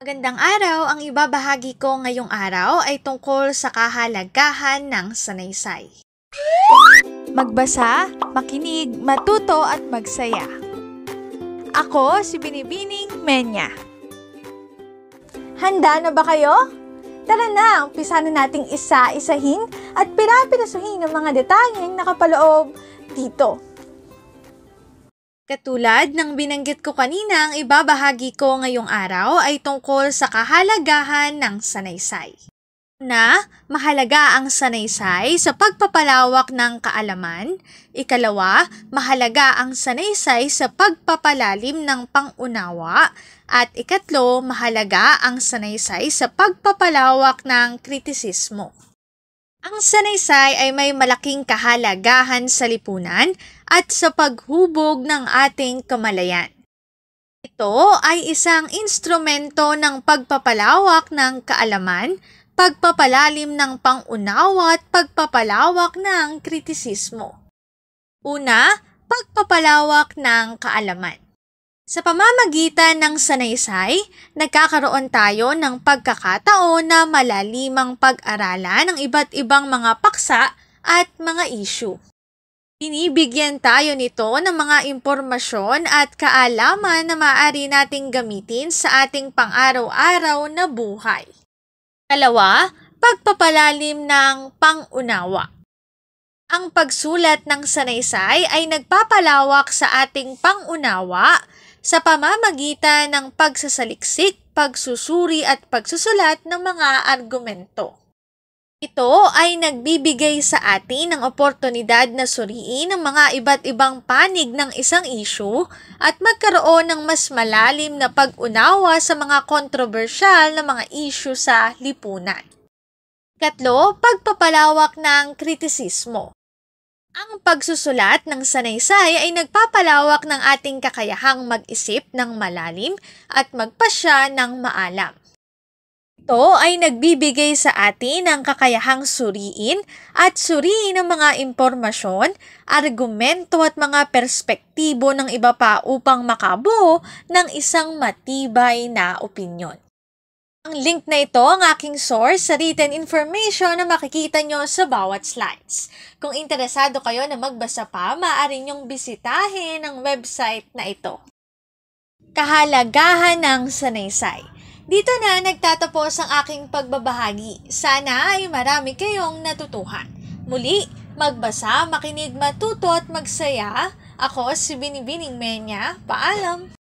Magandang araw! Ang ibabahagi ko ngayong araw ay tungkol sa kahalagahan ng sanaysay. Magbasa, makinig, matuto at magsaya. Ako si Binibining Menya. Handa na ba kayo? Tara na, umpisa na nating isa-isahin at pirapirasuhin ang mga detalyeng nakapaloob dito Katulad ng binanggit ko kanina, ang ibabahagi ko ngayong araw ay tungkol sa kahalagahan ng sanaysay. Na, mahalaga ang sanaysay sa pagpapalawak ng kaalaman. Ikalawa, mahalaga ang sanaysay sa pagpapalalim ng pangunawa. At ikatlo, mahalaga ang sanaysay sa pagpapalawak ng kritisismo. Ang sanaysay ay may malaking kahalagahan sa lipunan at sa paghubog ng ating kamalayan. Ito ay isang instrumento ng pagpapalawak ng kaalaman, pagpapalalim ng pangunawa at pagpapalawak ng kritisismo. Una, pagpapalawak ng kaalaman. Sa pamamagitan ng sanaysay, nagkakaroon tayo ng pagkakataon na malalimang pag-aralan ng iba't ibang mga paksa at mga issue. Binibigyan tayo nito ng mga impormasyon at kaalaman na maaari nating gamitin sa ating pang-araw-araw na buhay. Kalawa, pagpapalalim ng pangunawa. Ang pagsulat ng sanaysay ay nagpapalawak sa ating pangunawa sa pamamagitan ng pagsasaliksik, pagsusuri at pagsusulat ng mga argumento. Ito ay nagbibigay sa atin ng oportunidad na suriin ang mga iba't ibang panig ng isang issue at magkaroon ng mas malalim na pag-unawa sa mga kontrobersyal na mga issue sa lipunan. Katlo, pagpapalawak ng kritisismo. Ang pagsusulat ng sanaysay ay nagpapalawak ng ating kakayahang mag-isip ng malalim at magpasya ng maalam. Ito ay nagbibigay sa atin ng kakayahang suriin at suriin ang mga impormasyon, argumento at mga perspektibo ng iba pa upang makabuo ng isang matibay na opinyon. Ang link na ito ang aking source sa written information na makikita nyo sa bawat slides. Kung interesado kayo na magbasa pa, maaari nyong bisitahin ang website na ito. Kahalagahan ng Sanaysay dito na nagtatapos ang aking pagbabahagi. Sana ay marami kayong natutuhan. Muli, magbasa, makinig, matuto at magsaya. Ako si Binibining Menya. Paalam!